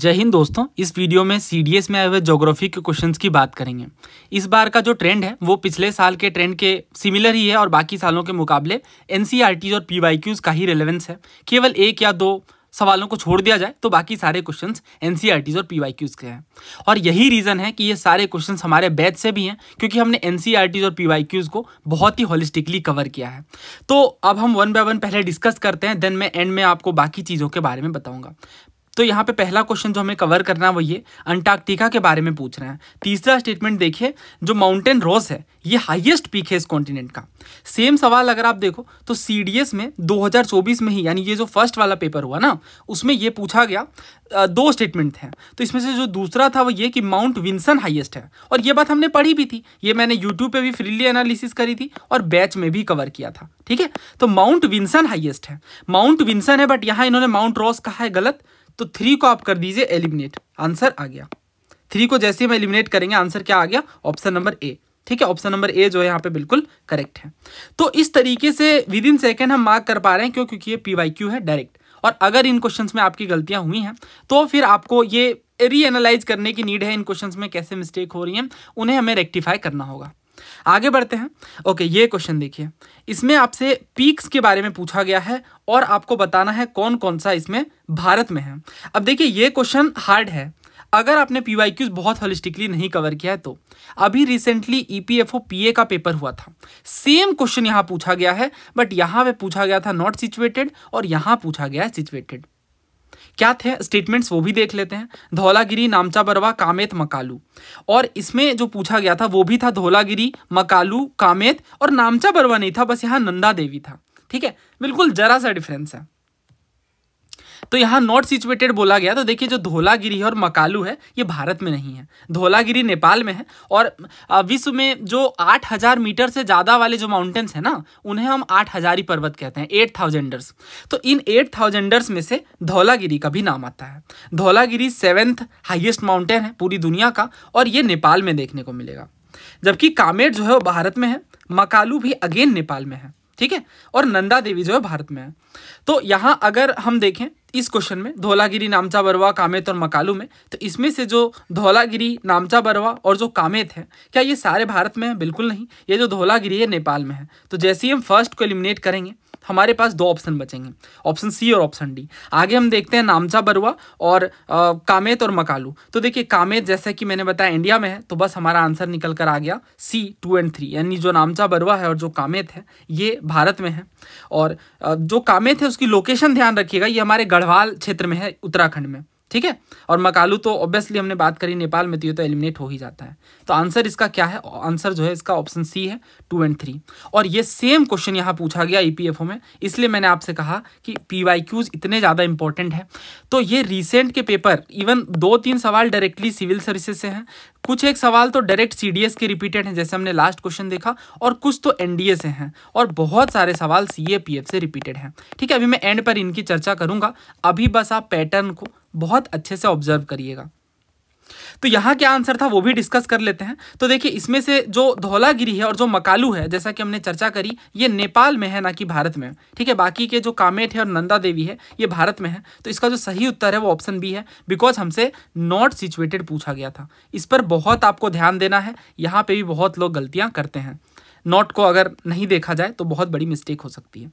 जय हिंद दोस्तों इस वीडियो में सीडीएस में आए हुए ज्योग्राफी के क्वेश्चंस की बात करेंगे इस बार का जो ट्रेंड है वो पिछले साल के ट्रेंड के सिमिलर ही है और बाकी सालों के मुकाबले एनसीईआरटीज e और क्यूज़ का ही रेलेवेंस है केवल एक या दो सवालों को छोड़ दिया जाए तो बाकी सारे क्वेश्चन एनसीईआरटीज e और पीवाईक्यूज के हैं और यही रीज़न है कि ये सारे क्वेश्चन हमारे बैच से भी हैं क्योंकि हमने एनसीईआरटीज e और पीवाईक्यूज को बहुत ही होलिस्टिकली कवर किया है तो अब हम वन बाय वन पहले डिस्कस करते हैं देन मैं एंड में आपको बाकी चीज़ों के बारे में बताऊँगा तो यहाँ पे पहला क्वेश्चन जो हमें कवर करना है वो ये अंटार्कटिका के बारे में पूछ रहे हैं तीसरा स्टेटमेंट देखिए जो माउंटेन रोज है ये हाईएस्ट पीक है इस कॉन्टिनेंट का सेम सवाल अगर आप देखो तो सीडीएस में 2024 में ही यानी ये जो फर्स्ट वाला पेपर हुआ ना उसमें ये पूछा गया दो स्टेटमेंट थे तो इसमें से जो दूसरा था वो ये कि माउंट विंसन हाइएस्ट है और ये बात हमने पढ़ी भी थी ये मैंने यूट्यूब पर भी फ्रीली एनालिसिस करी थी और बैच में भी कवर किया था ठीक है तो माउंट विंसन हाइएस्ट है माउंट विंसन है बट यहाँ इन्होंने माउंट रॉस कहा है गलत तो थ्री को आप कर दीजिए एलिमिनेट आंसर आ गया थ्री को जैसे हम एलिमिनेट करेंगे आंसर क्या आ गया ऑप्शन नंबर ए ठीक है ऑप्शन नंबर ए जो है यहाँ पे बिल्कुल करेक्ट है तो इस तरीके से विद इन सेकेंड हम मार्क कर पा रहे हैं क्यों क्योंकि ये पी वाई क्यू है डायरेक्ट और अगर इन क्वेश्चन में आपकी गलतियां हुई हैं तो फिर आपको ये रीएनालाइज करने की नीड है इन क्वेश्चन में कैसे मिस्टेक हो रही हैं उन्हें हमें रेक्टिफाई करना होगा आगे बढ़ते हैं ओके ये क्वेश्चन देखिए इसमें आपसे पीक्स के बारे में पूछा गया है और आपको बताना है कौन कौन सा इसमें भारत में है अब देखिए ये क्वेश्चन हार्ड है अगर आपने पी वाई क्यूज बहुत होलिस्टिकली नहीं कवर किया है तो अभी recently E P F O P A का पेपर हुआ था सेम क्वेश्चन यहाँ पूछा गया है बट यहाँ पे पूछा गया था नॉट सिचुएटेड और यहाँ पूछा गया है सिचुएटेड क्या थे स्टेटमेंट्स वो भी देख लेते हैं धौलागिरी नामचा बरवा कामेत मकालू और इसमें जो पूछा गया था वो भी था धौलागिरी मकालू कामेत और नामचा बरवा नहीं था बस यहाँ नंदा देवी था ठीक है बिल्कुल जरा सा डिफरेंस है तो यहाँ नॉट सिचुएटेड बोला गया तो देखिए जो धोलागिरी है और मकालू है ये भारत में नहीं है धोलागिरी नेपाल में है और विश्व में जो आठ हजार मीटर से ज़्यादा वाले जो माउंटेन्स हैं ना उन्हें हम आठ हजारी पर्वत कहते हैं एट थाउजेंडर्स तो इन एट थाउजेंडर्स में से धौलागिरी का भी नाम आता है धौलागिरी सेवेंथ हाइएस्ट माउंटेन है पूरी दुनिया का और ये नेपाल में देखने को मिलेगा जबकि कामेट जो है वो भारत में है मकालू भी अगेन नेपाल में है ठीक है और नंदा देवी जो है भारत में है तो यहाँ अगर हम देखें इस क्वेश्चन में धोलागिरी नामचा बरवा कामेत और मकालू में तो इसमें से जो धोलागिरी नामचा बरवा और जो कामेत है क्या ये सारे भारत में है बिल्कुल नहीं ये जो धोलागिरी है नेपाल में है तो जैसे ही हम फर्स्ट को एलिमिनेट करेंगे हमारे पास दो ऑप्शन बचेंगे ऑप्शन सी और ऑप्शन डी आगे हम देखते हैं नामचा बरुआ और आ, कामेत और मकालू तो देखिए कामेत जैसे कि मैंने बताया इंडिया में है तो बस हमारा आंसर निकल कर आ गया सी टू एंड थ्री यानी जो नामचा बरुआ है और जो कामेत है ये भारत में है और आ, जो कामेत है उसकी लोकेशन ध्यान रखिएगा ये हमारे गढ़वाल क्षेत्र में है उत्तराखंड में ठीक है और मकालू तो ऑब्वियसली हमने बात करी नेपाल में तो ये तो एलिमिनेट हो ही जाता है तो आंसर इसका क्या है आंसर जो है इसका ऑप्शन सी है टू एंड थ्री और ये सेम क्वेश्चन यहाँ पूछा गया ई e में इसलिए मैंने आपसे कहा कि पी इतने ज़्यादा इंपॉर्टेंट है तो ये रिसेंट के पेपर इवन दो तीन सवाल डायरेक्टली सिविल सर्विसेज से हैं कुछ एक सवाल तो डायरेक्ट सीडीएस के रिपीटेड हैं जैसे हमने लास्ट क्वेश्चन देखा और कुछ तो एनडीए से हैं और बहुत सारे सवाल सीएपीएफ से रिपीटेड हैं ठीक है अभी मैं एंड पर इनकी चर्चा करूंगा अभी बस आप पैटर्न को बहुत अच्छे से ऑब्जर्व करिएगा तो यहाँ क्या आंसर था वो भी डिस्कस कर लेते हैं तो देखिए इसमें से जो धौलागिरी है और जो मकालू है जैसा कि हमने चर्चा करी ये नेपाल में है ना कि भारत में ठीक है बाकी के जो कामेट है और नंदा देवी है ये भारत में है तो इसका जो सही उत्तर है वो ऑप्शन बी है बिकॉज हमसे नॉट सिचुएटेड पूछा गया था इस पर बहुत आपको ध्यान देना है यहाँ पर भी बहुत लोग गलतियाँ करते हैं नॉट को अगर नहीं देखा जाए तो बहुत बड़ी मिस्टेक हो सकती है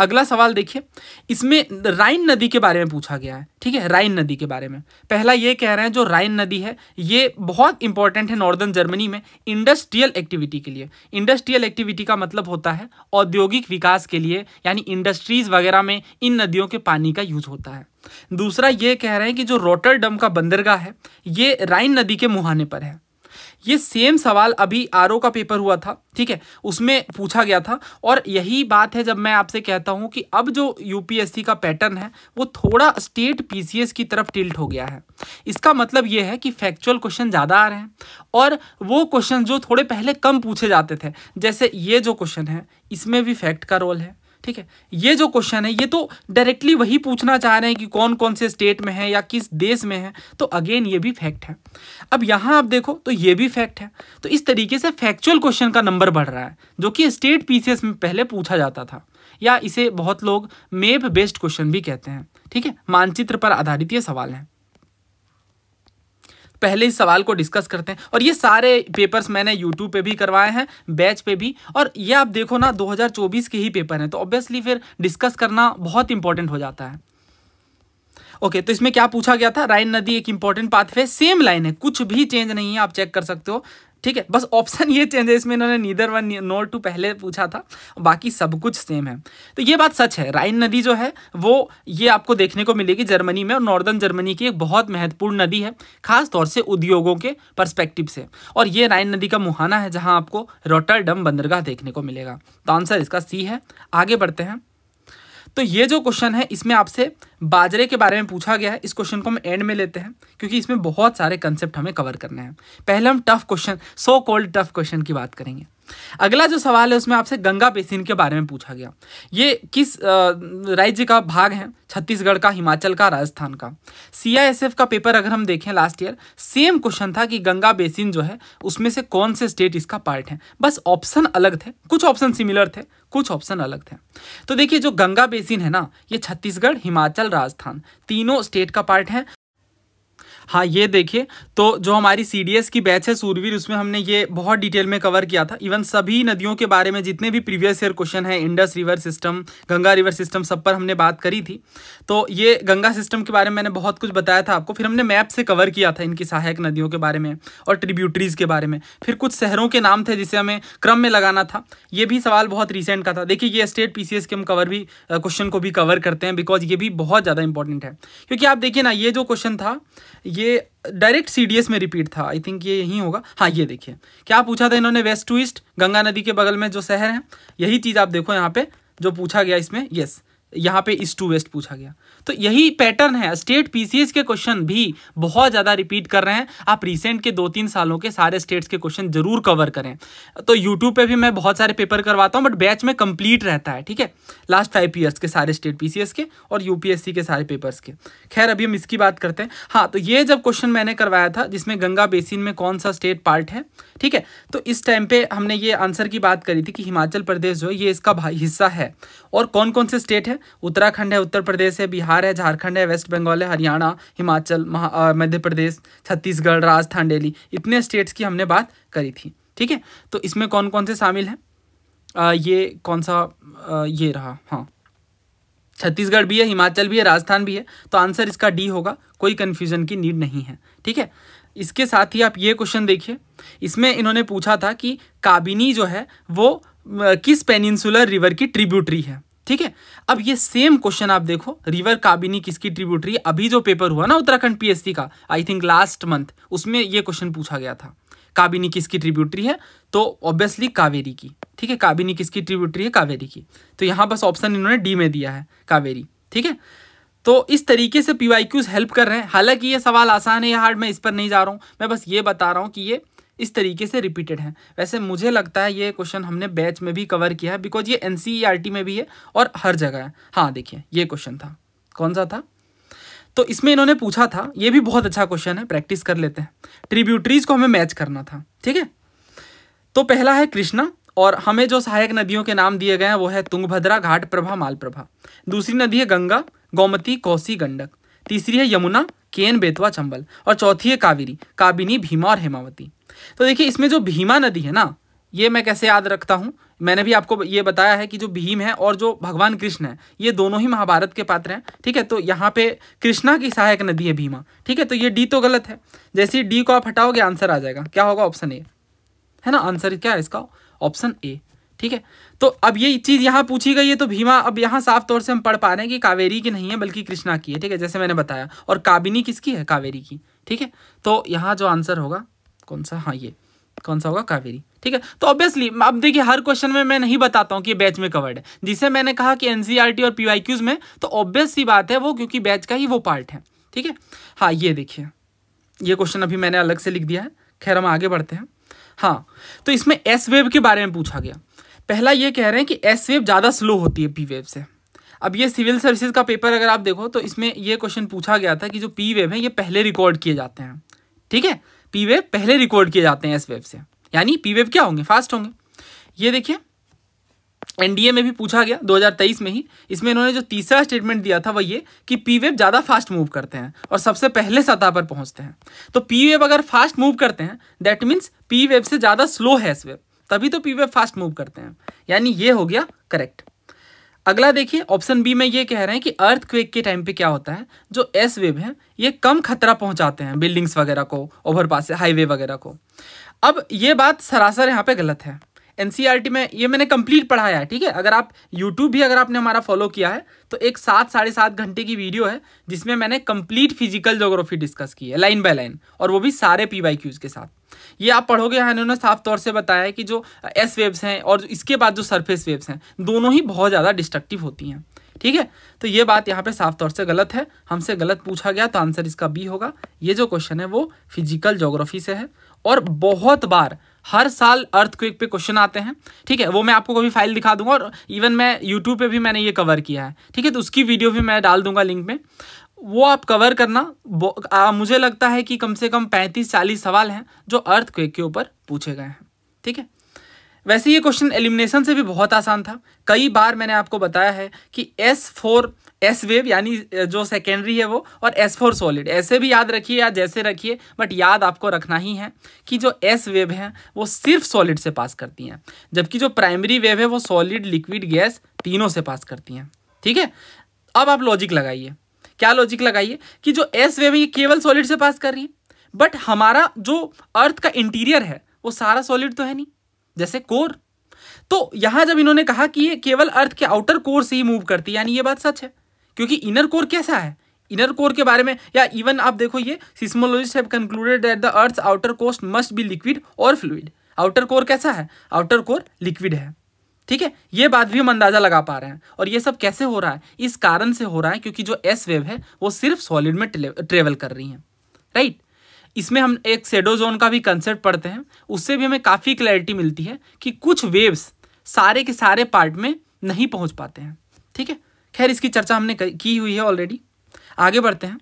अगला सवाल देखिए इसमें राइन नदी के बारे में पूछा गया है ठीक है राइन नदी के बारे में पहला ये कह रहे हैं जो राइन नदी है ये बहुत इंपॉर्टेंट है नॉर्दर्न जर्मनी में इंडस्ट्रियल एक्टिविटी के लिए इंडस्ट्रियल एक्टिविटी का मतलब होता है औद्योगिक विकास के लिए यानी इंडस्ट्रीज वगैरह में इन नदियों के पानी का यूज होता है दूसरा ये कह रहे हैं कि जो रोटरडम का बंदरगाह है ये राइन नदी के मुहाने पर है ये सेम सवाल अभी आर का पेपर हुआ था ठीक है उसमें पूछा गया था और यही बात है जब मैं आपसे कहता हूँ कि अब जो यूपीएससी का पैटर्न है वो थोड़ा स्टेट पीसीएस की तरफ टिल्ट हो गया है इसका मतलब ये है कि फैक्चुअल क्वेश्चन ज़्यादा आ रहे हैं और वो क्वेश्चन जो थोड़े पहले कम पूछे जाते थे जैसे ये जो क्वेश्चन है इसमें भी फैक्ट का रोल है ठीक है ये जो क्वेश्चन है ये तो डायरेक्टली वही पूछना चाह रहे हैं कि कौन कौन से स्टेट में है या किस देश में है तो अगेन ये भी फैक्ट है अब यहाँ आप देखो तो ये भी फैक्ट है तो इस तरीके से फैक्चुअल क्वेश्चन का नंबर बढ़ रहा है जो कि स्टेट पीसीएस में पहले पूछा जाता था या इसे बहुत लोग मेप बेस्ड क्वेश्चन भी कहते हैं ठीक है मानचित्र पर आधारित ये सवाल हैं पहले ही सवाल को डिस्कस करते हैं और ये सारे पेपर्स मैंने यूट्यूब पे भी करवाए हैं बैच पे भी और ये आप देखो ना 2024 के ही पेपर हैं तो ऑब्वियसली फिर डिस्कस करना बहुत इंपॉर्टेंट हो जाता है ओके okay, तो इसमें क्या पूछा गया था राइन नदी एक इंपॉर्टेंट पाथवे सेम लाइन है कुछ भी चेंज नहीं है आप चेक कर सकते हो ठीक है बस ऑप्शन ये चेंज है इसमें इन्होंने नीदर वन नोर टू पहले पूछा था बाकी सब कुछ सेम है तो ये बात सच है राइन नदी जो है वो ये आपको देखने को मिलेगी जर्मनी में और नॉर्दर्न जर्मनी की एक बहुत महत्वपूर्ण नदी है खास तौर से उद्योगों के परस्पेक्टिव से और ये राइन नदी का मुहाना है जहाँ आपको रोटरडम बंदरगाह देखने को मिलेगा तो आंसर इसका सी है आगे बढ़ते हैं तो ये जो क्वेश्चन है इसमें आपसे बाजरे के बारे में पूछा गया है इस क्वेश्चन को हम एंड में लेते हैं क्योंकि इसमें बहुत सारे कंसेप्ट हमें कवर करने हैं पहले हम tough question so called tough question की बात करेंगे अगला जो सवाल है उसमें आपसे गंगा बेसिन के बारे में पूछा गया ये किस राज्य का भाग है छत्तीसगढ़ का हिमाचल का राजस्थान का सीआईएसएफ का पेपर अगर हम देखें लास्ट ईयर सेम क्वेश्चन था कि गंगा बेसिन जो है उसमें से कौन से स्टेट इसका पार्ट है बस ऑप्शन अलग थे कुछ ऑप्शन सिमिलर थे कुछ ऑप्शन अलग थे तो देखिए जो गंगा बेसिन है ना ये छत्तीसगढ़ हिमाचल राजस्थान तीनों स्टेट का पार्ट है हाँ ये देखिए तो जो हमारी सी की बैच है सूरवीर उसमें हमने ये बहुत डिटेल में कवर किया था इवन सभी नदियों के बारे में जितने भी प्रीवियस ईयर क्वेश्चन है Indus river system Ganga river system सब पर हमने बात करी थी तो ये गंगा सिस्टम के बारे में मैंने बहुत कुछ बताया था आपको फिर हमने मैप से कवर किया था इनकी सहायक नदियों के बारे में और ट्रिब्यूटरीज के बारे में फिर कुछ शहरों के नाम थे जिसे हमें क्रम में लगाना था ये भी सवाल बहुत रिसेंट का था देखिए ये स्टेट पी के हम कवर भी क्वेश्चन को भी कवर करते हैं बिकॉज ये भी बहुत ज़्यादा इंपॉर्टेंट है क्योंकि आप देखिए ना ये जो क्वेश्चन था ये डायरेक्ट सी में रिपीट था आई थिंक ये यही होगा हाँ ये देखिए क्या पूछा था इन्होंने वेस्ट टू ईस्ट गंगा नदी के बगल में जो शहर है यही चीज़ आप देखो यहाँ पे जो पूछा गया इसमें यस यहाँ पे इस टू वेस्ट पूछा गया तो यही पैटर्न है स्टेट पीसीएस के क्वेश्चन भी बहुत ज़्यादा रिपीट कर रहे हैं आप रिसेंट के दो तीन सालों के सारे स्टेट्स के क्वेश्चन जरूर कवर करें तो यूट्यूब पे भी मैं बहुत सारे पेपर करवाता हूँ बट बैच में कंप्लीट रहता है ठीक है लास्ट फाइव ईयर्स के सारे स्टेट पी के और यूपीएससी के सारे पेपर्स के खैर अभी हम इसकी बात करते हैं हाँ तो ये जब क्वेश्चन मैंने करवाया था जिसमें गंगा बेसिन में कौन सा स्टेट पार्ट है ठीक है तो इस टाइम पर हमने ये आंसर की बात करी थी कि हिमाचल प्रदेश जो है ये इसका हिस्सा है और कौन कौन से स्टेट है उत्तराखंड है उत्तर प्रदेश है बिहार है झारखंड है वेस्ट बंगाल है हरियाणा हिमाचल मध्य प्रदेश छत्तीसगढ़ राजस्थान डेली इतने स्टेट्स की हमने बात करी थी ठीक है तो इसमें कौन कौन से शामिल हैं ये कौन सा आ, ये रहा हाँ छत्तीसगढ़ भी है हिमाचल भी है राजस्थान भी है तो आंसर इसका डी होगा कोई कन्फ्यूजन की नीड नहीं है ठीक है इसके साथ ही आप ये क्वेश्चन देखिए इसमें इन्होंने पूछा था कि काबिनी जो है वो किस पेनिनसुलर रिवर की ट्रिब्यूटरी है ठीक है अब ये सेम क्वेश्चन आप देखो रिवर काबिनी किसकी ट्रिब्यूटरी अभी जो पेपर हुआ ना उत्तराखंड पीएससी का आई थिंक लास्ट मंथ उसमें ये क्वेश्चन पूछा गया था काबिनी किसकी ट्रिब्यूटरी है तो ऑब्वियसली कावेरी की ठीक है काबिनी किसकी ट्रिब्यूटरी है कावेरी की तो यहाँ बस ऑप्शन इन्होंने डी में दिया है कावेरी ठीक है तो इस तरीके से पी हेल्प कर रहे हैं हालांकि ये सवाल आसान है या हार्ड मैं इस पर नहीं जा रहा हूँ मैं बस ये बता रहा हूँ कि ये इस तरीके से रिपीटेड हैं वैसे मुझे लगता है ये क्वेश्चन हमने बैच में भी कवर किया है बिकॉज ये एन e में भी है और हर जगह है हाँ देखिए ये क्वेश्चन था कौन सा था तो इसमें इन्होंने पूछा था ये भी बहुत अच्छा क्वेश्चन है प्रैक्टिस कर लेते हैं ट्रिब्यूटरीज को हमें मैच करना था ठीक है तो पहला है कृष्णा और हमें जो सहायक नदियों के नाम दिए गए हैं वो है तुंगभद्रा घाट प्रभा माल प्रभा दूसरी नदी है गंगा गोमती कौसी गंडक तीसरी है यमुना केन बेतवा चंबल और चौथी है कावेरी काबिनी भीमा और हेमावती तो देखिए इसमें जो भीमा नदी है ना ये मैं कैसे याद रखता हूँ मैंने भी आपको ये बताया है कि जो भीम है और जो भगवान कृष्ण है ये दोनों ही महाभारत के पात्र हैं ठीक है तो यहाँ पे कृष्णा की सहायक नदी है भीमा ठीक है तो ये डी तो गलत है जैसे ही डी को आप हटाओगे आंसर आ जाएगा क्या होगा ऑप्शन ए है ना आंसर क्या है इसका ऑप्शन ए ठीक है तो अब ये चीज़ यहाँ पूछी गई है तो भीमा अब यहाँ साफ तौर से हम पढ़ पा रहे हैं कि कावेरी की नहीं है बल्कि कृष्णा की है ठीक है जैसे मैंने बताया और काबिनी किसकी है कावेरी की ठीक है तो यहाँ जो आंसर होगा कौन सा हाँ ये कौन सा होगा कावेरी ठीक है तो ऑब्वियसली अब देखिए हर क्वेश्चन में मैं नहीं बताता हूँ कि बैच में कवर्ड है जिसे मैंने कहा कि एन e और पी में तो ऑब्वियस सी बात है वो क्योंकि बैच का ही वो पार्ट है ठीक है हाँ ये देखिए ये क्वेश्चन अभी मैंने अलग से लिख दिया है खैर हम आगे बढ़ते हैं हाँ तो इसमें एस वेब के बारे में पूछा गया पहला ये कह रहे हैं कि एस वेव ज़्यादा स्लो होती है पी वेव से अब ये सिविल सर्विसेज का पेपर अगर आप देखो तो इसमें ये क्वेश्चन पूछा गया था कि जो पी वेव है ये पहले रिकॉर्ड किए जाते हैं ठीक है पी वेव पहले रिकॉर्ड किए जाते हैं एस वेव से यानी पी वेव क्या होंगे फास्ट होंगे ये देखिए एनडीए में भी पूछा गया 2023 में ही इसमें इन्होंने जो तीसरा स्टेटमेंट दिया था वह ये कि पी वेव ज़्यादा फास्ट मूव करते हैं और सबसे पहले सतह पर पहुंचते हैं तो पी वेव अगर फास्ट मूव करते हैं दैट मीन्स पी वेव से ज़्यादा स्लो है एस वेव तभी तो पी पीवे फास्ट मूव करते हैं यानी ये हो गया करेक्ट अगला देखिए ऑप्शन बी में ये कह रहे हैं कि अर्थ क्वेक के टाइम पे क्या होता है जो एस वेव है ये कम खतरा पहुंचाते हैं बिल्डिंग्स वगैरह को ओवरपास हाईवे वगैरह को अब ये बात सरासर यहाँ पे गलत है एनसीईआरटी में ये मैंने कंप्लीट पढ़ाया है ठीक है अगर आप यूट्यूब भी अगर आपने हमारा फॉलो किया है तो एक सात साढ़े सात घंटे की वीडियो है जिसमें मैंने कंप्लीट फिजिकल जोग्राफी डिस्कस की है लाइन बाय लाइन और वो भी सारे पी वाई क्यूज़ के साथ ये आप पढ़ोगे यहाँ इन्होंने साफ तौर से बताया है कि जो एस वेव्स हैं और इसके बाद जो सरफेस वेव्स हैं दोनों ही बहुत ज़्यादा डिस्ट्रक्टिव होती हैं ठीक है तो ये बात यहाँ पे साफ तौर से गलत है हमसे गलत पूछा गया तो आंसर इसका बी होगा ये जो क्वेश्चन है वो फिजिकल जोग्राफी से है और बहुत बार हर साल अर्थक्विक पे क्वेश्चन आते हैं ठीक है वो मैं आपको कभी फाइल दिखा दूंगा और इवन मैं यूट्यूब पे भी मैंने ये कवर किया है ठीक है तो उसकी वीडियो भी मैं डाल दूंगा लिंक में वो आप कवर करना आ, मुझे लगता है कि कम से कम पैंतीस चालीस सवाल हैं जो अर्थ के ऊपर पूछे गए हैं ठीक है वैसे ये क्वेश्चन एलिमिनेशन से भी बहुत आसान था कई बार मैंने आपको बताया है कि एस फोर एस वेव यानी जो सेकेंडरी है वो और एस फोर सॉलिड ऐसे भी याद रखिए या जैसे रखिए बट याद आपको रखना ही है कि जो एस वेव है वो सिर्फ सॉलिड से पास करती हैं जबकि जो प्राइमरी वेव है वो सॉलिड लिक्विड गैस तीनों से पास करती हैं ठीक है अब आप लॉजिक लगाइए क्या लॉजिक लगाइए कि जो एस वेव है ये केवल सॉलिड से पास कर रही है बट हमारा जो अर्थ का इंटीरियर है वो सारा सॉलिड तो है नहीं जैसे कोर तो यहाँ जब इन्होंने कहा कि ये केवल अर्थ के आउटर कोर से ही मूव करती है यानी ये बात सच है क्योंकि इनर कोर कैसा है इनर कोर के बारे में या इवन आप देखो ये seismologists have concluded that the earth outer कोस्ट मस्ट बी लिक्विड और फ्लूड आउटर कोर कैसा है आउटर कोर लिक्विड है ठीक है ये बात भी हम अंदाजा लगा पा रहे हैं और ये सब कैसे हो रहा है इस कारण से हो रहा है क्योंकि जो एस वेव है वो सिर्फ सॉलिड में ट्रेवल कर रही है राइट इसमें हम एक सेडो जोन का भी कंसेप्ट पढ़ते हैं उससे भी हमें काफ़ी क्लैरिटी मिलती है कि कुछ वेव्स सारे के सारे पार्ट में नहीं पहुंच पाते हैं ठीक है खैर इसकी चर्चा हमने की हुई है ऑलरेडी आगे बढ़ते हैं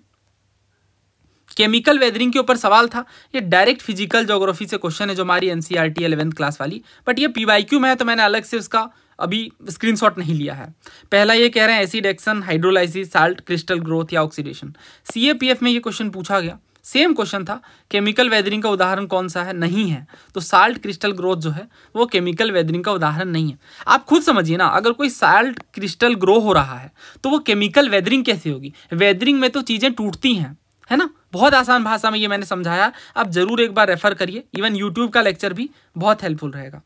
केमिकल वेदरिंग के ऊपर सवाल था ये डायरेक्ट फिजिकल ज्योग्राफी से क्वेश्चन है जो हमारी एनसीईआरटी सी एलेवेंथ क्लास वाली बट ये पीवाईक्यू क्यू में है तो मैंने अलग से उसका अभी स्क्रीनशॉट नहीं लिया है पहला ये कह रहे हैं acid action hydrolysis salt crystal growth या ऑक्सीडेशन सी में ये क्वेश्चन पूछा गया सेम क्वेश्चन था केमिकल वेदरिंग का उदाहरण कौन सा है नहीं है तो साल्ट क्रिस्टल ग्रोथ जो है वो केमिकल वेदरिंग का उदाहरण नहीं है आप खुद समझिए ना अगर कोई साल्ट क्रिस्टल ग्रो हो रहा है तो वो केमिकल वेदरिंग कैसे होगी वेदरिंग में तो चीज़ें टूटती हैं है ना बहुत आसान भाषा में ये मैंने समझाया आप ज़रूर एक बार रेफर करिए इवन यूट्यूब का लेक्चर भी बहुत हेल्पफुल रहेगा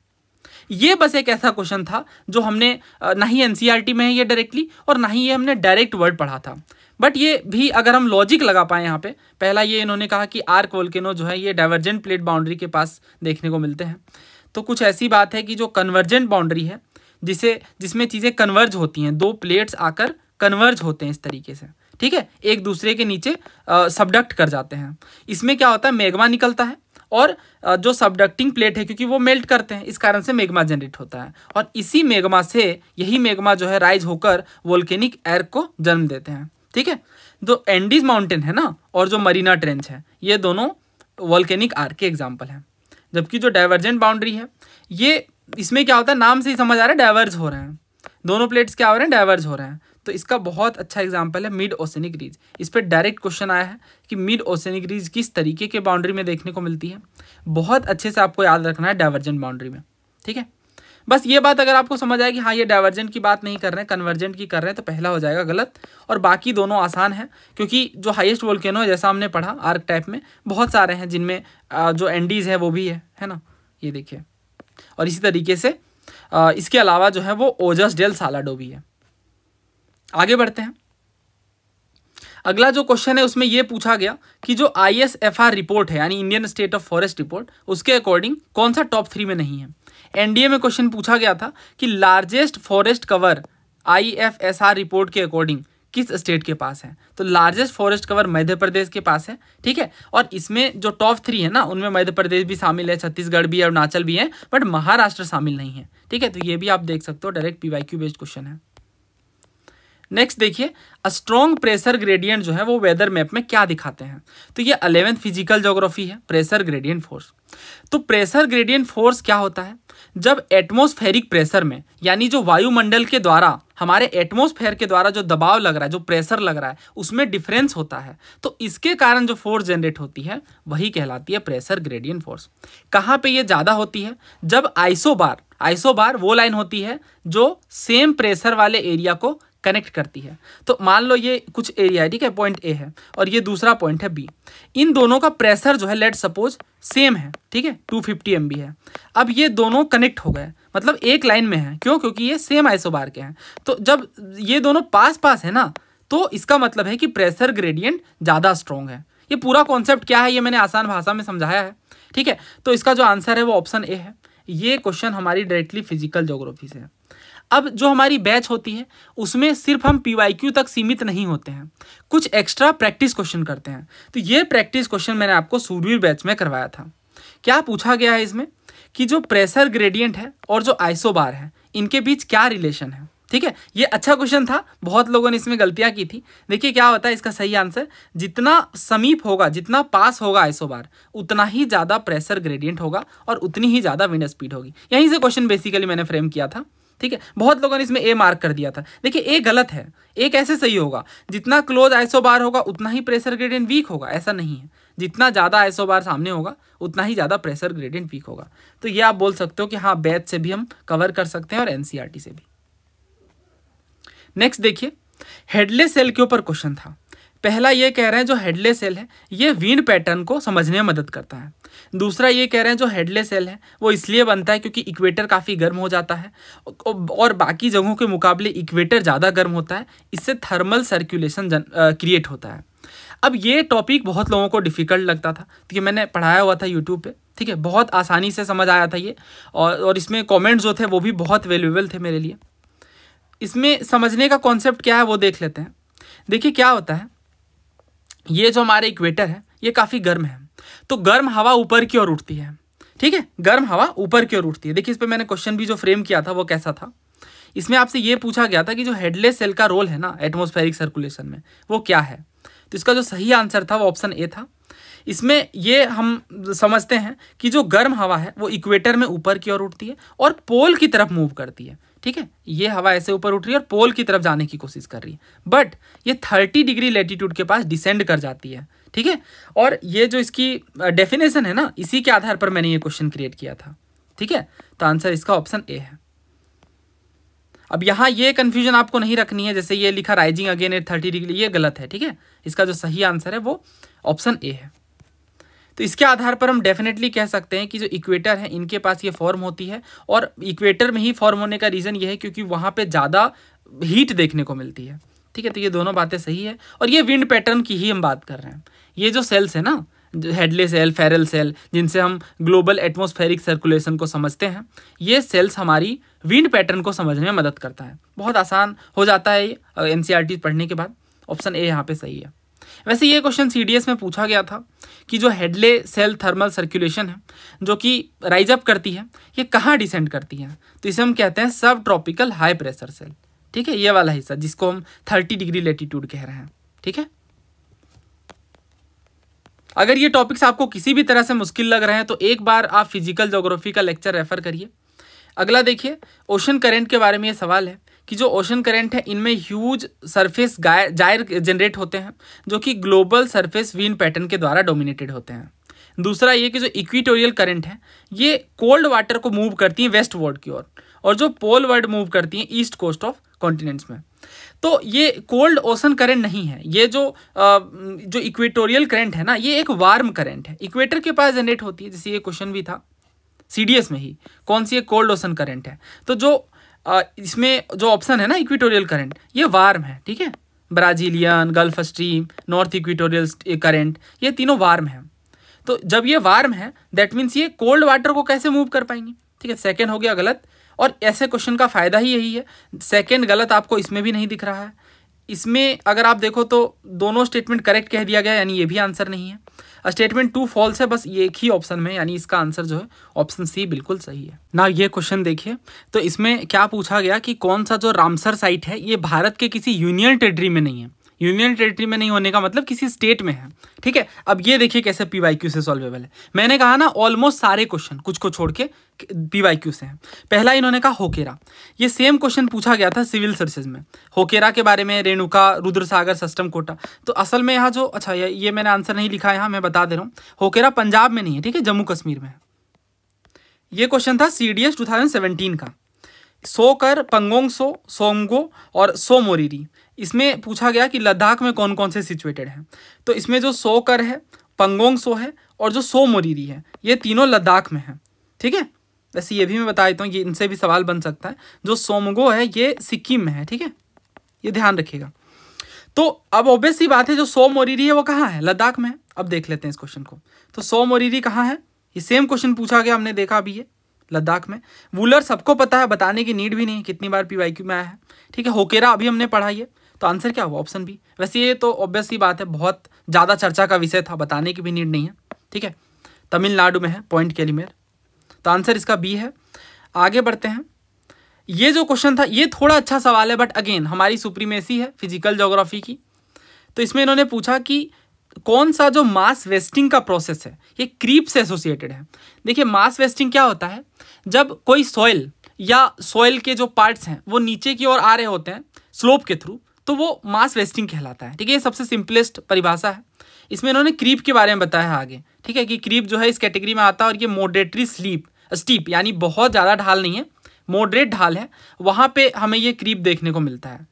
ये बस एक ऐसा क्वेश्चन था जो हमने ना ही एनसीईआरटी e में है ये डायरेक्टली और ना ही ये हमने डायरेक्ट वर्ड पढ़ा था बट ये भी अगर हम लॉजिक लगा पाए यहाँ पे पहला ये इन्होंने कहा कि आर्क वोल्केनो जो है ये डाइवर्जेंट प्लेट बाउंड्री के पास देखने को मिलते हैं तो कुछ ऐसी बात है कि जो कन्वर्जेंट बाउंड्री है जिसे जिसमें चीज़ें कन्वर्ज होती हैं दो प्लेट्स आकर कन्वर्ज होते हैं इस तरीके से ठीक है एक दूसरे के नीचे सबडक्ट कर जाते हैं इसमें क्या होता है मेगमा निकलता है और जो सबडक्टिंग प्लेट है क्योंकि वो मेल्ट करते हैं इस कारण से मेगमा जनरेट होता है और इसी मेगमा से यही मेगमा जो है राइज होकर वोल्केनिक एयर को जन्म देते हैं ठीक है जो एंडीज माउंटेन है ना और जो मरीना ट्रेंच है ये दोनों वॉल्केनिक आर के एग्जाम्पल हैं जबकि जो डाइवर्जेंट बाउंड्री है ये इसमें क्या होता है नाम से ही समझ आ रहा है डाइवर्ज हो रहे हैं दोनों प्लेट्स क्या हो रहे हैं डाइवर्ज हो रहे हैं तो इसका बहुत अच्छा एग्जाम्पल है मिड ओसेनिक रीज इस पर डायरेक्ट क्वेश्चन आया है कि मिड ओसेनिक रीज किस तरीके के बाउंड्री में देखने को मिलती है बहुत अच्छे से आपको याद रखना है डाइवर्जेंट बाउंड्री में ठीक है बस ये बात अगर आपको समझ आए कि हाँ ये डाइवर्जेंट की बात नहीं कर रहे हैं कन्वर्जेंट की कर रहे हैं तो पहला हो जाएगा गलत और बाकी दोनों आसान है क्योंकि जो हाइएस्ट वोल्केनो है जैसा हमने पढ़ा आर्क टाइप में बहुत सारे हैं जिनमें जो एंडीज है वो भी है है ना ये देखिए और इसी तरीके से इसके अलावा जो है वो ओजस डेल सालाडो भी है आगे बढ़ते हैं अगला जो क्वेश्चन है उसमें यह पूछा गया कि जो आई रिपोर्ट है यानी Indian state of forest report उसके अकॉर्डिंग कौन सा टॉप थ्री में नहीं है एनडीए में क्वेश्चन पूछा गया था कि largest forest cover I report के अकॉर्डिंग किस स्टेट के पास है तो largest forest cover Madhya Pradesh के पास है ठीक है और इसमें जो टॉप थ्री है ना उनमें मध्य प्रदेश भी शामिल है छत्तीसगढ़ भी है अरुणाचल भी है बट महाराष्ट्र शामिल नहीं है ठीक है तो ये भी आप देख सकते हो डायरेक्ट पी बेस्ड क्वेश्चन है नेक्स्ट देखिए स्ट्रॉन्ग प्रेशर ग्रेडियंट जो है वो वेदर मैप में क्या दिखाते हैं तो ये अलेवेंथ फिजिकल जोग्राफी है प्रेशर ग्रेडियंट फोर्स तो प्रेशर ग्रेडियंट फोर्स क्या होता है जब एटमोस्फेरिक प्रेशर में यानी जो वायुमंडल के द्वारा हमारे एटमोस्फेयर के द्वारा जो दबाव लग रहा है जो प्रेशर लग रहा है उसमें डिफरेंस होता है तो इसके कारण जो फोर्स जनरेट होती है वही कहलाती है प्रेशर ग्रेडियंट फोर्स कहाँ पे ये ज़्यादा होती है जब आइसोबार आइसोबार वो लाइन होती है जो सेम प्रेशर वाले एरिया को कनेक्ट करती है तो मान लो ये कुछ एरिया है ठीक है पॉइंट ए है और ये दूसरा पॉइंट है बी इन दोनों का प्रेशर जो है लेट सपोज सेम है ठीक है टू फिफ्टी एम है अब ये दोनों कनेक्ट हो गए मतलब एक लाइन में है क्यों क्योंकि ये सेम आइसोबार के हैं तो जब ये दोनों पास पास है ना तो इसका मतलब है कि प्रेशर ग्रेडियंट ज़्यादा स्ट्रॉन्ग है ये पूरा कॉन्सेप्ट क्या है ये मैंने आसान भाषा में समझाया है ठीक है तो इसका जो आंसर है वो ऑप्शन ए है ये क्वेश्चन हमारी डायरेक्टली फिजिकल जोग्राफी से है अब जो हमारी बैच होती है उसमें सिर्फ हम पी तक सीमित नहीं होते हैं कुछ एक्स्ट्रा प्रैक्टिस क्वेश्चन करते हैं तो ये प्रैक्टिस क्वेश्चन मैंने आपको सूरवीर बैच में करवाया था क्या पूछा गया है इसमें कि जो प्रेशर ग्रेडियंट है और जो आइसोबार है इनके बीच क्या रिलेशन है ठीक है ये अच्छा क्वेश्चन था बहुत लोगों ने इसमें गलतियां की थी देखिए क्या होता है इसका सही आंसर जितना समीप होगा जितना पास होगा आइसोबार उतना ही ज़्यादा प्रेशर ग्रेडियंट होगा और उतनी ही ज़्यादा विंड स्पीड होगी यहीं से क्वेश्चन बेसिकली मैंने फ्रेम किया था ठीक है बहुत लोगों ने इसमें ए मार्क कर दिया था देखिए ए गलत है ए कैसे सही होगा जितना क्लोज आइसोबार होगा उतना ही प्रेशर ग्रेडियंट वीक होगा ऐसा नहीं है जितना ज़्यादा आइसोबार सामने होगा उतना ही ज़्यादा प्रेशर ग्रेडियंट वीक होगा तो ये आप बोल सकते हो कि हाँ बैच से भी हम कवर कर सकते हैं और एन e से भी नेक्स्ट देखिए हेडलेस सेल के ऊपर क्वेश्चन था पहला ये कह रहे हैं जो हेडलेस सेल है ये वीन पैटर्न को समझने में मदद करता है दूसरा ये कह रहे हैं जो हेडलेस सेल है वो इसलिए बनता है क्योंकि इक्वेटर काफ़ी गर्म हो जाता है और बाकी जगहों के मुकाबले इक्वेटर ज़्यादा गर्म होता है इससे थर्मल सर्कुलेशन क्रिएट होता है अब ये टॉपिक बहुत लोगों को डिफ़िकल्ट लगता था क्योंकि मैंने पढ़ाया हुआ था यूट्यूब पर ठीक है बहुत आसानी से समझ आया था ये और और इसमें कॉमेंट्स जो थे वो भी बहुत वेल्यूबल थे मेरे लिए इसमें समझने का कॉन्सेप्ट क्या है वो देख लेते हैं देखिए क्या होता है ये जो हमारे इक्वेटर है ये काफ़ी गर्म है तो गर्म हवा ऊपर की ओर उठती है ठीक है गर्म हवा ऊपर की ओर उठती है देखिए इस पर मैंने क्वेश्चन भी जो फ्रेम किया था वो कैसा था इसमें आपसे ये पूछा गया था कि जो हेडलेस सेल का रोल है ना एटमोस्फेरिक सर्कुलेशन में वो क्या है तो इसका जो सही आंसर था वो ऑप्शन ए था इसमें ये हम समझते हैं कि जो गर्म हवा है वो इक्वेटर में ऊपर की ओर उठती है और पोल की तरफ मूव करती है ठीक है ये हवा ऐसे ऊपर उठ रही है और पोल की तरफ जाने की कोशिश कर रही है बट ये थर्टी डिग्री लेटीट्यूड के पास डिसेंड कर जाती है ठीक है और ये जो इसकी डेफिनेशन है ना इसी के आधार पर मैंने ये क्वेश्चन क्रिएट किया था ठीक है तो आंसर इसका ऑप्शन ए है अब यहाँ ये कन्फ्यूजन आपको नहीं रखनी है जैसे ये लिखा rising again at thirty degree ये गलत है ठीक है इसका जो सही आंसर है वो ऑप्शन ए है तो इसके आधार पर हम डेफिनेटली कह सकते हैं कि जो इक्वेटर है इनके पास ये फॉर्म होती है और इक्वेटर में ही फॉर्म होने का रीज़न ये है क्योंकि वहाँ पर ज़्यादा हीट देखने को मिलती है ठीक है तो ये दोनों बातें सही है और ये विंड पैटर्न की ही हम बात कर रहे हैं ये जो सेल्स है ना हेडले सेल फेरल सेल जिनसे हम ग्लोबल एटमोस्फेरिक सर्कुलेशन को समझते हैं ये सेल्स हमारी विंड पैटर्न को समझने में मदद करता है बहुत आसान हो जाता है ये एन e पढ़ने के बाद ऑप्शन ए यहाँ पे सही है वैसे ये क्वेश्चन सीडीएस में पूछा गया था कि जो हेडले सेल थर्मल सर्कुलेशन है जो कि राइज अप करती है ये कहाँ डिसेंड करती है तो इसे हम कहते हैं सब ट्रॉपिकल हाई प्रेशर सेल ठीक है ये वाला हिस्सा जिसको हम थर्टी डिग्री लेटीट्यूड कह रहे हैं ठीक है अगर ये टॉपिक्स आपको किसी भी तरह से मुश्किल लग रहे हैं तो एक बार आप फिजिकल जोग्राफी का लेक्चर रेफर करिए अगला देखिए ओशन करेंट के बारे में ये सवाल है कि जो ओशन करंट है इनमें ह्यूज सरफेस जायर जनरेट होते हैं जो कि ग्लोबल सरफेस विन पैटर्न के द्वारा डोमिनेटेड होते हैं दूसरा ये कि जो इक्विटोरियल करंट है ये कोल्ड वाटर को मूव करती हैं वेस्ट वर्ल्ड की ओर और जो पोल वर्ल्ड मूव करती हैं ईस्ट कोस्ट ऑफ कॉन्टिनेंट्स में तो ये कोल्ड ओशन करंट नहीं है ये जो आ, जो इक्वेटोरियल करंट है ना ये एक वार्म करंट है इक्वेटर के पास जनरेट होती है जैसे ये क्वेश्चन भी था सीडीएस में ही कौन सी एक कोल्ड ओशन करंट है तो जो इसमें जो ऑप्शन है ना इक्विटोरियल करंट ये वार्म है ठीक है Brazilian Gulf Stream North Equatorial current ये तीनों वार्म है तो जब ये वार्म है दैट मीन्स ये कोल्ड वाटर को कैसे मूव कर पाएंगे ठीक है सेकेंड हो गया गलत और ऐसे क्वेश्चन का फ़ायदा ही यही है सेकेंड गलत आपको इसमें भी नहीं दिख रहा है इसमें अगर आप देखो तो दोनों स्टेटमेंट करेक्ट कह दिया गया यानी ये भी आंसर नहीं है स्टेटमेंट टू फॉल्स है बस एक ही ऑप्शन में यानी इसका आंसर जो है ऑप्शन सी बिल्कुल सही है ना ये क्वेश्चन देखिए तो इसमें क्या पूछा गया कि कौन सा जो रामसर साइट है ये भारत के किसी यूनियन टेरिटरी में नहीं है यूनियन टेरिटरी में नहीं होने का मतलब किसी स्टेट में है ठीक है अब ये देखिए कैसे पी वाई क्यू से सॉल्वेबल है मैंने कहा ना ऑलमोस्ट सारे क्वेश्चन कुछ को छोड़ के पी वाई क्यू से हैं पहला इन्होंने कहा होकेरा ये सेम क्वेश्चन पूछा गया था सिविल सर्विसेज में होकेरा के बारे में रेणुका रुद्रसागर सस्टम कोटा तो असल में यहाँ जो अच्छा ये मैंने आंसर नहीं लिखा है यहाँ मैं बता दे रहा हूँ होकेरा पंजाब में नहीं है ठीक है जम्मू कश्मीर में ये क्वेश्चन था C D S two thousand seventeen का सो कर पंगोंग सो सोमगो और सो मोरीरी इसमें पूछा गया कि लद्दाख में कौन कौन से सिचुएटेड हैं तो इसमें जो सो कर है पंगोंग सो है और जो सो मोरीरी है ये तीनों लद्दाख में है ठीक है वैसे ये भी मैं बता देता हूँ ये इनसे भी सवाल बन सकता है जो सोमगो है ये सिक्किम में है ठीक है ये ध्यान रखिएगा तो अब ऑब्वियस सी बात है जो सो मोरीरी है वो कहाँ है लद्दाख में है अब देख लेते हैं इस क्वेश्चन को तो सो मोरीरी कहाँ है ये सेम क्वेश्चन पूछा गया हमने देखा अभी ये लद्दाख में वूलर सबको पता है बताने की नीड भी नहीं कितनी बार पी में आया है ठीक है होकेरा अभी हमने पढ़ा ये तो आंसर क्या हुआ ऑप्शन बी वैसे ये तो ऑब्वियसली बात है बहुत ज़्यादा चर्चा का विषय था बताने की भी नीड नहीं है ठीक है तमिलनाडु में है पॉइंट कैलीमेर तो आंसर इसका बी है आगे बढ़ते हैं ये जो क्वेश्चन था ये थोड़ा अच्छा सवाल है बट अगेन हमारी सुप्रीमेसी है फिजिकल जोग्राफी की तो इसमें इन्होंने पूछा कि कौन सा जो मास वेस्टिंग का प्रोसेस है ये क्रीप से एसोसिएटेड है देखिए मास वेस्टिंग क्या होता है जब कोई सॉइल या सॉइल के जो पार्ट्स हैं वो नीचे की ओर आ रहे होते हैं स्लोप के थ्रू तो वो मास वेस्टिंग कहलाता है ठीक है ये सबसे सिंपलेस्ट परिभाषा है इसमें इन्होंने क्रीप के बारे में बताया है आगे ठीक है कि क्रीप जो है इस कैटेगरी में आता है और ये मॉडरेटरी स्लीप स्टीप यानी बहुत ज़्यादा ढाल नहीं है मॉडरेट ढाल है वहाँ पे हमें ये क्रीप देखने को मिलता है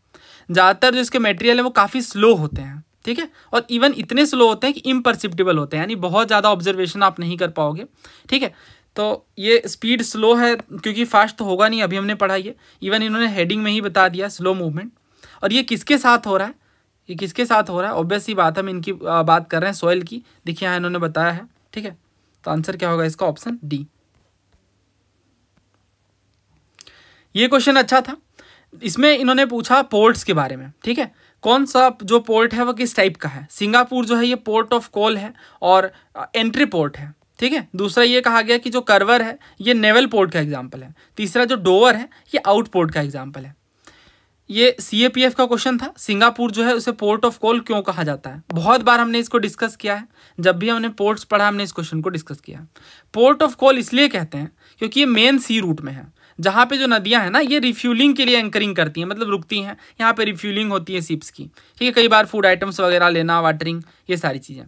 ज़्यादातर जो इसके मटेरियल है वो काफ़ी स्लो होते हैं ठीक है और इवन इतने स्लो होते हैं कि इम्परसिप्टिबल होते हैं यानी बहुत ज़्यादा ऑब्जर्वेशन आप नहीं कर पाओगे ठीक है तो ये स्पीड स्लो है क्योंकि फास्ट तो होगा नहीं अभी हमने पढ़ा ये इवन इन्होंने हेडिंग में ही बता दिया स्लो मूवमेंट और ये किसके साथ हो रहा है ये किसके साथ हो रहा है ऑब्वियस ही बात हम इनकी बात कर रहे हैं सॉइल की देखिए यहाँ इन्होंने बताया है ठीक है तो आंसर क्या होगा इसका ऑप्शन डी ये क्वेश्चन अच्छा था इसमें इन्होंने पूछा पोर्ट्स के बारे में ठीक है कौन सा जो पोर्ट है वो किस टाइप का है सिंगापुर जो है ये पोर्ट ऑफ कॉल है और एंट्री पोर्ट है ठीक है दूसरा ये कहा गया कि जो करवर है ये नेवल पोर्ट का एग्जाम्पल है तीसरा जो डोवर है ये आउट पोर्ट का एग्जाम्पल है ये सीएपीएफ का क्वेश्चन था सिंगापुर जो है उसे पोर्ट ऑफ कॉल क्यों कहा जाता है बहुत बार हमने इसको डिस्कस किया है जब भी हमने पोर्ट्स पढ़ा हमने इस क्वेश्चन को डिस्कस किया पोर्ट ऑफ कॉल इसलिए कहते हैं क्योंकि ये मेन सी रूट में है जहाँ पे जो नदियाँ हैं ना ये रिफ्यूलिंग के लिए एंकरिंग करती हैं मतलब रुकती हैं यहाँ पे रिफ्यूलिंग होती है सिप्स की ठीक है कई बार फूड आइटम्स वगैरह लेना वाटरिंग ये सारी चीज़ें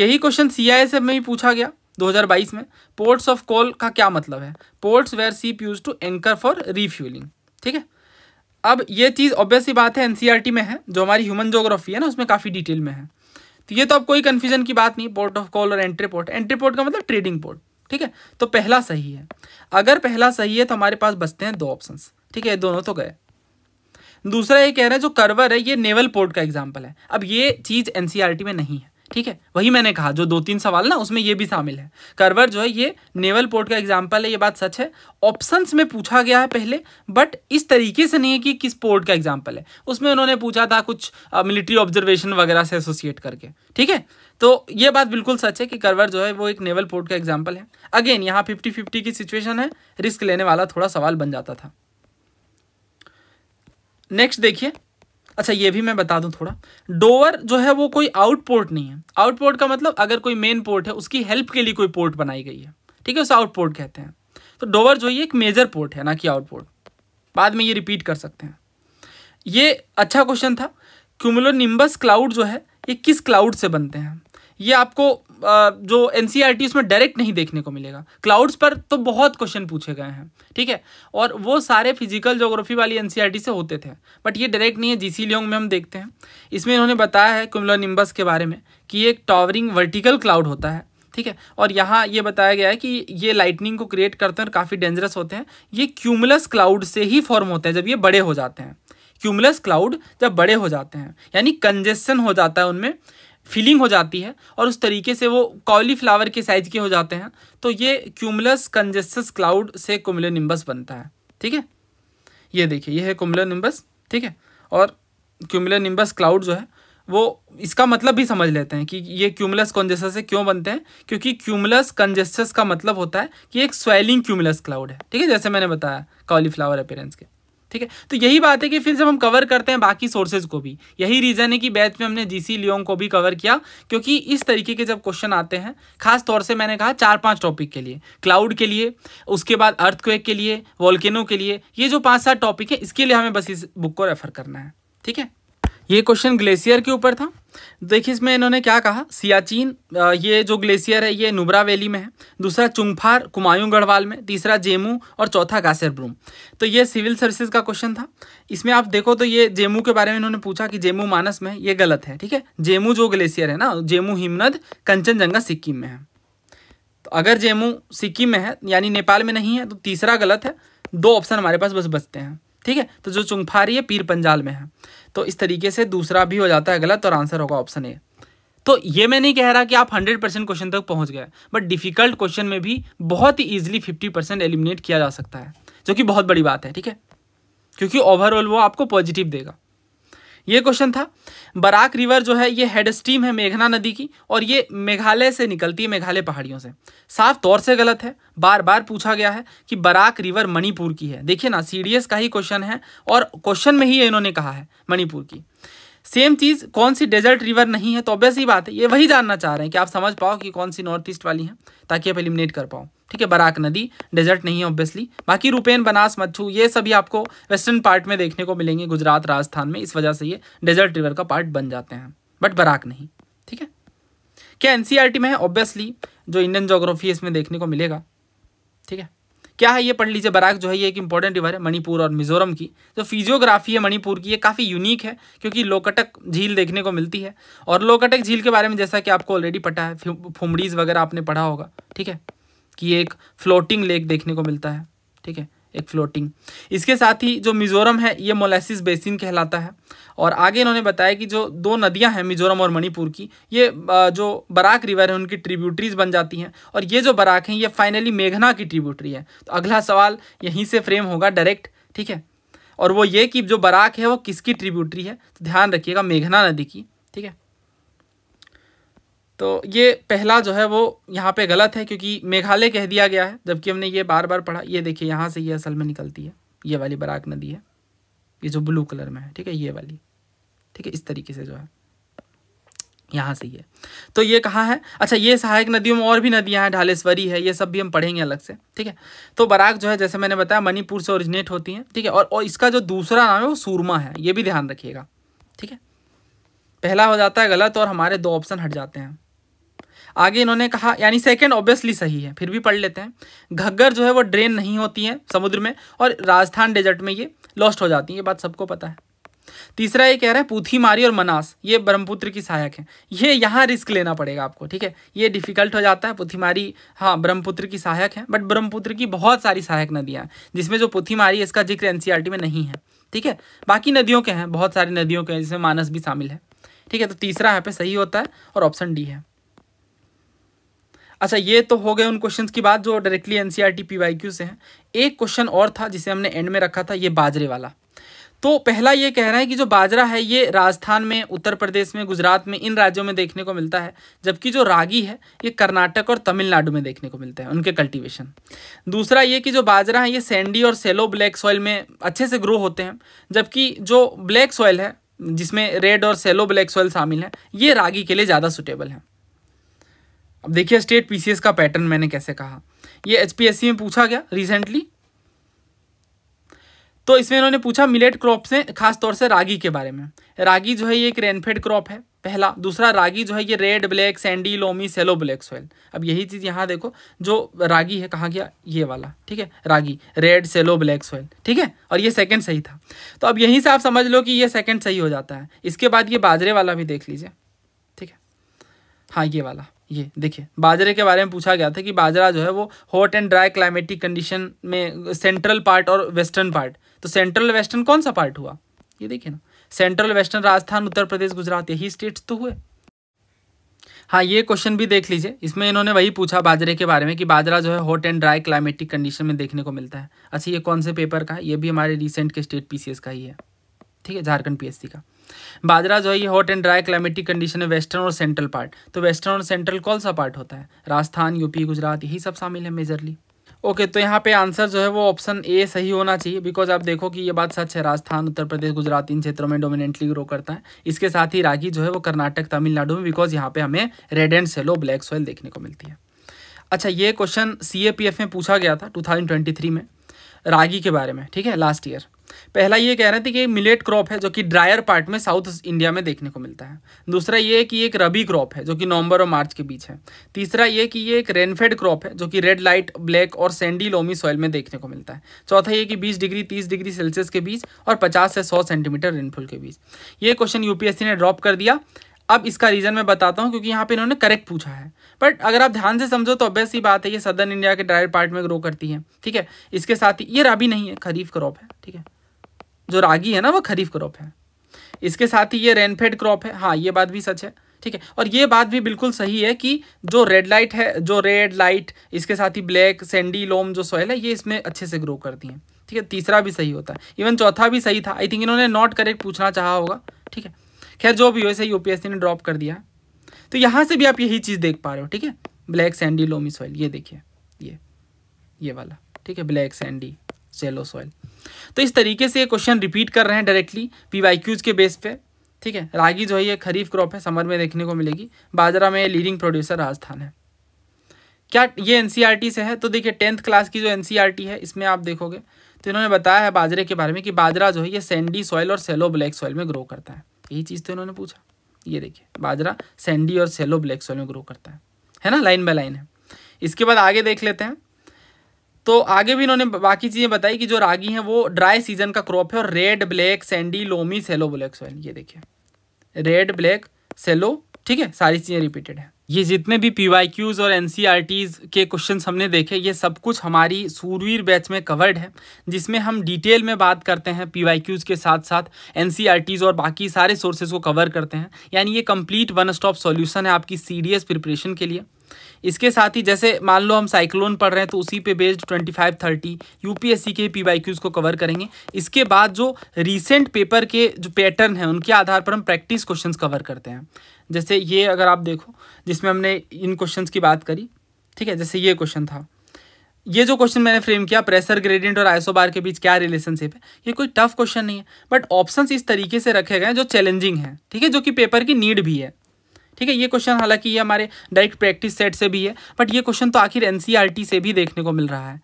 यही क्वेश्चन सी आई में भी पूछा गया 2022 में पोर्ट्स ऑफ कॉल का क्या मतलब है ports where ships used to anchor for refuelling ठीक है अब ये चीज़ ऑब्वियसली बात है एनसीईआरटी e में है जो हमारी ह्यूमन जोग्राफी है ना उसमें काफ़ी डिटेल में है तो ये तो अब कोई कन्फ्यूजन की बात नहीं पोर्ट ऑफ कॉल और एंट्री पोर्ट एंट्री पोर्ट का मतलब ट्रेडिंग पोर्ट ठीक है तो पहला सही है अगर पहला सही है तो हमारे पास बचते हैं दो ऑप्शन ठीक है दोनों तो गए दूसरा ये कह रहे हैं जो करवर है ये नेवल पोर्ट का एग्जाम्पल है अब ये चीज़ एनसीईआरटी e में नहीं है ठीक है वही मैंने कहा जो दो तीन सवाल ना उसमें ये भी शामिल है करवर जो है ये नेवल पोर्ट का एग्जाम्पल है ये बात सच है ऑप्शंस में पूछा गया है पहले बट इस तरीके से नहीं है कि किस पोर्ट का एग्जाम्पल है उसमें उन्होंने पूछा था कुछ मिलिट्री ऑब्जर्वेशन वगैरह से एसोसिएट करके ठीक है तो ये बात बिल्कुल सच है कि करवर जो है वो एक नेवल पोर्ट का एग्जाम्पल है अगेन यहाँ फिफ्टी फिफ्टी की सिचुएशन है रिस्क लेने वाला थोड़ा सवाल बन जाता था नेक्स्ट देखिए अच्छा ये भी मैं बता दूं थोड़ा डोवर जो है वो कोई आउट पोर्ट नहीं है आउट पोर्ट का मतलब अगर कोई मेन पोर्ट है उसकी हेल्प के लिए कोई पोर्ट बनाई गई है ठीक है उसे आउट पोर्ट कहते हैं तो डोवर जो ये एक मेजर पोर्ट है ना कि आउट पोर्ट बाद में ये रिपीट कर सकते हैं ये अच्छा क्वेश्चन था क्यूमुलो निम्बस क्लाउड जो है ये किस क्लाउड से बनते हैं ये आपको जो एन सी आर टी उसमें डायरेक्ट नहीं देखने को मिलेगा क्लाउड्स पर तो बहुत क्वेश्चन पूछे गए हैं ठीक है और वो सारे फिजिकल जोग्राफी वाली एन सी आर टी से होते थे बट ये डायरेक्ट नहीं है जी सी में हम देखते हैं इसमें इन्होंने बताया है निम्बस के बारे में कि एक टॉवरिंग वर्टिकल क्लाउड होता है ठीक है और यहाँ ये बताया गया है कि ये लाइटनिंग को क्रिएट करते हैं और काफ़ी डेंजरस होते हैं ये क्यूमलस क्लाउड से ही फॉर्म होते हैं जब ये बड़े हो जाते हैं क्यूमलस क्लाउड जब बड़े हो जाते हैं यानी कंजेशन हो जाता है उनमें फिलिंग हो जाती है और उस तरीके से वो कॉलीफ्लावर के साइज के हो जाते हैं तो ये क्यूमलस कंजेस्टस क्लाउड से निम्बस बनता है ठीक है ये देखिए ये है निम्बस ठीक है और निम्बस क्लाउड जो है वो इसका मतलब भी समझ लेते हैं कि ये क्यूमलस कंजेस से क्यों बनते हैं क्योंकि क्यूमलस कंजेस्टस का मतलब होता है कि एक स्वेलिंग क्यूमलस क्लाउड है ठीक है जैसे मैंने बताया कॉलीफ्लावर अपेयरेंस के ठीक है तो यही बात है कि फिर जब हम कवर करते हैं बाकी सोर्सेज को भी यही रीज़न है कि बैच में हमने जी लियोंग को भी कवर किया क्योंकि इस तरीके के जब क्वेश्चन आते हैं खास तौर से मैंने कहा चार पांच टॉपिक के लिए क्लाउड के लिए उसके बाद अर्थक्वेक के लिए वॉल्केनो के लिए ये जो पांच सात टॉपिक है इसके लिए हमें बस इस बुक को रेफर करना है ठीक है ये क्वेश्चन ग्लेशियर के ऊपर था देखिए इसमें इन्होंने क्या कहा सियाचिन ये जो ग्लेशियर है ये नुब्रा वैली में है दूसरा चुंगफार कुमायूं गढ़वाल में तीसरा जेमू और चौथा कासरब्रूम तो ये सिविल सर्विसेज का क्वेश्चन था इसमें आप देखो तो ये जेमू के बारे में इन्होंने पूछा कि जेमू मानस में ये गलत है ठीक है जेमू जो ग्लेशियर है ना जेमू हिमनद कंचनजंगा सिक्किम में है तो अगर जेमू सिक्किम में है यानी नेपाल में नहीं है तो तीसरा गलत है दो ऑप्शन हमारे पास बस बचते हैं ठीक है तो जो चुंगफारी है पीर पंजाल में है तो इस तरीके से दूसरा भी हो जाता है गलत और आंसर होगा ऑप्शन ए तो ये मैं नहीं कह रहा कि आप 100 परसेंट क्वेश्चन तक पहुंच गए बट डिफिकल्ट क्वेश्चन में भी बहुत ही ईजिली 50 परसेंट एलिमिनेट किया जा सकता है जो कि बहुत बड़ी बात है ठीक है क्योंकि ओवरऑल वो आपको पॉजिटिव देगा ये क्वेश्चन था बराक रिवर जो है ये हेड स्ट्रीम है मेघना नदी की और ये मेघालय से निकलती है मेघालय पहाड़ियों से साफ तौर से गलत है बार बार पूछा गया है कि बराक रिवर मणिपुर की है देखिए ना सीडीएस का ही क्वेश्चन है और क्वेश्चन में ही इन्होंने कहा है मणिपुर की सेम चीज़ कौन सी डेजर्ट रिवर नहीं है तो ऑब्वियस ही बात है ये वही जानना चाह रहे हैं कि आप समझ पाओ कि कौन सी नॉर्थ ईस्ट वाली है ताकि आप एलिमिनेट कर पाओ ठीक है बराक नदी डेजर्ट नहीं है ऑब्वियसली बाकी रुपेन बनास मच्छू ये सभी आपको वेस्टर्न पार्ट में देखने को मिलेंगे गुजरात राजस्थान में इस वजह से ये डेजर्ट रिवर का पार्ट बन जाते हैं बट बराक नहीं ठीक है क्या एन e में है ऑब्वियसली जो इंडियन जोग्राफी इसमें देखने को मिलेगा ठीक है क्या है ये पढ़ लीजिए बराक जो है ये एक इंपॉर्टेंट रिवर है मणिपुर और मिजोरम की जो तो फिजियोग्राफी है मणिपुर की ये काफ़ी यूनिक है क्योंकि लोकटक झील देखने को मिलती है और लोकटक झील के बारे में जैसा कि आपको ऑलरेडी पता है फुमड़ीज वगैरह आपने पढ़ा होगा ठीक है कि एक फ्लोटिंग लेक देखने को मिलता है ठीक है एक फ्लोटिंग इसके साथ ही जो मिजोरम है ये मोलेसिस बेसिन कहलाता है और आगे इन्होंने बताया कि जो दो नदियां हैं मिजोरम और मणिपुर की ये जो बराक रिवर है उनकी ट्रिब्यूटरीज बन जाती हैं और ये जो बराक हैं ये फाइनली मेघना की ट्रिब्यूटरी है तो अगला सवाल यहीं से फ्रेम होगा डायरेक्ट ठीक है और वो ये कि जो बराक है वो किसकी ट्रिब्यूटरी है तो ध्यान रखिएगा मेघना नदी की तो ये पहला जो है वो यहाँ पे गलत है क्योंकि मेघालय कह दिया गया है जबकि हमने ये बार बार पढ़ा ये देखिए यहाँ से ये असल में निकलती है ये वाली बराक नदी है ये जो ब्लू कलर में है ठीक है ये वाली ठीक है इस तरीके से जो है यहाँ से ये तो ये कहाँ है अच्छा ये सहायक नदियों में और भी नदियाँ हैं ढालेश्वरी है ये सब भी हम पढ़ेंगे अलग से ठीक है तो बराक जो है जैसे मैंने बताया मणिपुर से ओरिजिनेट होती हैं ठीक है और, और इसका जो दूसरा नाम है वो सूरमा है ये भी ध्यान रखिएगा ठीक है पहला हो जाता है गलत और हमारे दो ऑप्शन हट जाते हैं आगे इन्होंने कहा यानी सेकेंड ऑब्वियसली सही है फिर भी पढ़ लेते हैं घग्गर जो है वो ड्रेन नहीं होती है समुद्र में और राजस्थान डेजर्ट में ये लॉस्ट हो जाती है ये बात सबको पता है तीसरा ये कह रहा है पूथी मारी और मनास ये ब्रह्मपुत्र की सहायक है ये यहाँ रिस्क लेना पड़ेगा आपको ठीक है ये डिफिकल्ट हो जाता है पुथीमारी हाँ ब्रह्मपुत्र की सहायक है बट ब्रह्मपुत्र की बहुत सारी सहायक नदियाँ हैं जिसमें जो पुथीमारी इसका जिक्र एन e में नहीं है ठीक है बाकी नदियों के हैं बहुत सारी नदियों के हैं जिसमें मानस भी शामिल है ठीक है तो तीसरा यहाँ पे सही होता है और ऑप्शन डी है अच्छा ये तो हो गए उन क्वेश्चन की बात जो डायरेक्टली एन सी से हैं एक क्वेश्चन और था जिसे हमने एंड में रखा था ये बाजरे वाला तो पहला ये कह रहा है कि जो बाजरा है ये राजस्थान में उत्तर प्रदेश में गुजरात में इन राज्यों में देखने को मिलता है जबकि जो रागी है ये कर्नाटक और तमिलनाडु में देखने को मिलता है उनके कल्टीवेशन दूसरा ये कि जो बाजरा है ये सैंडी और सेलो ब्लैक सॉइल में अच्छे से ग्रो होते हैं जबकि जो ब्लैक सॉइल है जिसमें रेड और सेलो ब्लैक सॉइल शामिल है ये रागी के लिए ज़्यादा सुटेबल है अब देखिए स्टेट पीसीएस का पैटर्न मैंने कैसे कहा ये एचपीएससी में पूछा गया रिसेंटली तो इसमें इन्होंने पूछा मिलेट क्रॉप से खास तौर से रागी के बारे में रागी जो है ये एक रेनफेड क्रॉप है पहला दूसरा रागी जो है ये red black sandy loamy shallow black soil अब यही चीज़ यहाँ देखो जो रागी है कहा गया ये वाला ठीक है ragi red shallow black soil ठीक है और ये सेकंड सही था तो अब यहीं से आप समझ लो कि ये सेकंड सही हो जाता है इसके बाद ये बाजरे वाला भी देख लीजिए ठीक है हाँ ये वाला ये देखिए बाजरे के बारे में पूछा गया था कि बाजरा जो है वो hot and dry climatic condition में सेंट्रल पार्ट और वेस्टर्न पार्ट तो सेंट्रल वेस्टर्न कौन सा पार्ट हुआ ये देखिए ना सेंट्रल वेस्टर्न राजस्थान उत्तर प्रदेश गुजरात यही स्टेट्स तो हुए हाँ ये क्वेश्चन भी देख लीजिए इसमें इन्होंने वही पूछा बाजरे के बारे में कि बाजरा जो है hot and dry climatic condition में देखने को मिलता है अच्छा ये कौन से पेपर का है ये भी हमारे रिसेंट के स्टेट पीसीएस का ही है ठीक है झारखंड पीएससी का बाजरा जो है ये hot and dry climatic condition है वेस्टर्न और सेंट्रल पार्ट तो वेस्टर्न और सेंट्रल कौन सा पार्ट होता है राजस्थान यूपी गुजरात यही सब शामिल है मेजरली ओके okay, तो यहाँ पे आंसर जो है वो ऑप्शन ए सही होना चाहिए बिकॉज आप देखो कि ये बात सच है राजस्थान उत्तर प्रदेश गुजरात इन क्षेत्रों में डोमिनेंटली ग्रो करता है इसके साथ ही रागी जो है वो कर्नाटक तमिलनाडु में बिकॉज यहाँ पे हमें red and shallow black soil देखने को मिलती है अच्छा ये क्वेश्चन सी में पूछा गया था टू में रागी के बारे में ठीक है लास्ट ईयर पहला ये कह रहे थे कि मिलेट क्रॉप है जो कि ड्रायर पार्ट में साउथ इंडिया में देखने को मिलता है दूसरा ये कि एक रबी क्रॉप है जो कि नवंबर और मार्च के बीच है तीसरा ये कि ये एक रेनफेड क्रॉप है जो कि रेड लाइट ब्लैक और सैंडी लोमी सॉइल में देखने को मिलता है चौथा ये कि बीस डिग्री तीस डिग्री सेल्सियस के बीच और पचास से सौ सेंटीमीटर रेनफॉल के बीच ये क्वेश्चन यूपीएससी ने ड्रॉप कर दिया अब इसका रीज़न मैं बताता हूँ क्योंकि यहाँ पे इन्होंने करेक्ट पूछा है बट अगर आप ध्यान से समझो तो ऑब्वियस ही बात है ये सदर्न इंडिया के ड्रायर पार्ट में ग्रो करती है ठीक है इसके साथ ही ये रबी नहीं है खरीफ क्रॉप है ठीक है जो रागी है ना वो खरीफ क्रॉप है इसके साथ ही ये रेनफेड क्रॉप है हाँ ये बात भी सच है ठीक है और ये बात भी बिल्कुल सही है कि जो रेड लाइट है जो रेड लाइट इसके साथ ही ब्लैक सैंडी लोम जो सॉयल है ये इसमें अच्छे से ग्रो करती हैं ठीक है तीसरा भी सही होता है इवन चौथा भी सही था आई थिंक इन्होंने नॉट करेक्ट पूछना चाहा होगा ठीक है खैर जो भी हो ऐसे यूपीएससी ने ड्रॉप कर दिया तो यहाँ से भी आप यही चीज़ देख पा रहे हो ठीक है ब्लैक सैंडी लोमी सॉइल ये देखिए ये ये वाला ठीक है ब्लैक सैंडी सेलो सॉइल तो इस तरीके से ये क्वेश्चन रिपीट कर रहे हैं डायरेक्टली पी वाई क्यूज के बेस पे ठीक है रागी जो है ये खरीफ क्रॉप है समर में देखने को मिलेगी बाजरा में लीडिंग प्रोड्यूसर राजस्थान है क्या ये एन e से है तो देखिए टेंथ क्लास की जो एन e है इसमें आप देखोगे तो इन्होंने बताया है बाजरे के बारे में कि बाजरा जो है ये सैंडी सॉइल और सेलो ब्लैक सॉइल में ग्रो करता है यही चीज़ तो इन्होंने पूछा ये देखिए बाजरा सैंडी और सेलो ब्लैक सॉइल में ग्रो करता है है ना लाइन बाय लाइन है इसके बाद आगे देख लेते हैं तो आगे भी इन्होंने बाकी चीज़ें बताई कि जो रागी है वो ड्राई सीजन का क्रॉप है और red black sandy loamy shallow black soil ये देखिए रेड ब्लैक सेलो ठीक है सारी चीज़ें रिपीटेड है ये जितने भी पी वाई क्यूज़ और एन e के क्वेश्चन हमने देखे ये सब कुछ हमारी सूरवीर बैच में कवर्ड है जिसमें हम डिटेल में बात करते हैं पी वाई क्यूज़ के साथ साथ एन e और बाकी सारे सोर्सेज को कवर करते हैं यानी ये कंप्लीट वन स्टॉप सॉल्यूशन है आपकी सी डी प्रिपरेशन के लिए इसके साथ ही जैसे मान लो हम साइक्लोन पढ़ रहे हैं तो उसी पे बेस्ड 25, 30 यूपीएससी के पी वाई को कवर करेंगे इसके बाद जो रिसेंट पेपर के जो पैटर्न है उनके आधार पर हम प्रैक्टिस क्वेश्चंस कवर करते हैं जैसे ये अगर आप देखो जिसमें हमने इन क्वेश्चन की बात करी ठीक है जैसे ये क्वेश्चन था ये जो क्वेश्चन मैंने फ्रेम किया प्रेशर ग्रेडियंट और आइसोबार के बीच क्या रिलेशनशिप है ये कोई टफ क्वेश्चन नहीं है बट ऑप्शंस इस तरीके से रखे गए हैं जो चैलेंजिंग है ठीक है जो कि पेपर की नीड भी है ठीक है ये क्वेश्चन हालांकि ये हमारे डायरेक्ट प्रैक्टिस सेट से भी है बट ये क्वेश्चन तो आखिर एन e से भी देखने को मिल रहा है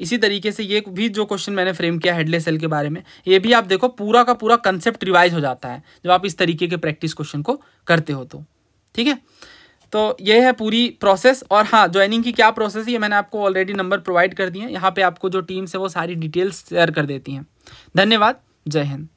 इसी तरीके से ये भी जो क्वेश्चन मैंने फ्रेम किया हेडलेस सेल के बारे में ये भी आप देखो पूरा का पूरा कंसेप्ट रिवाइज हो जाता है जब आप इस तरीके के प्रैक्टिस क्वेश्चन को करते हो तो ठीक है तो ये है पूरी प्रोसेस और हाँ ज्वाइनिंग की क्या प्रोसेस है मैंने आपको ऑलरेडी नंबर प्रोवाइड कर दिए हैं यहाँ पे आपको जो टीम्स है वो सारी डिटेल्स शेयर कर देती हैं धन्यवाद जय हिंद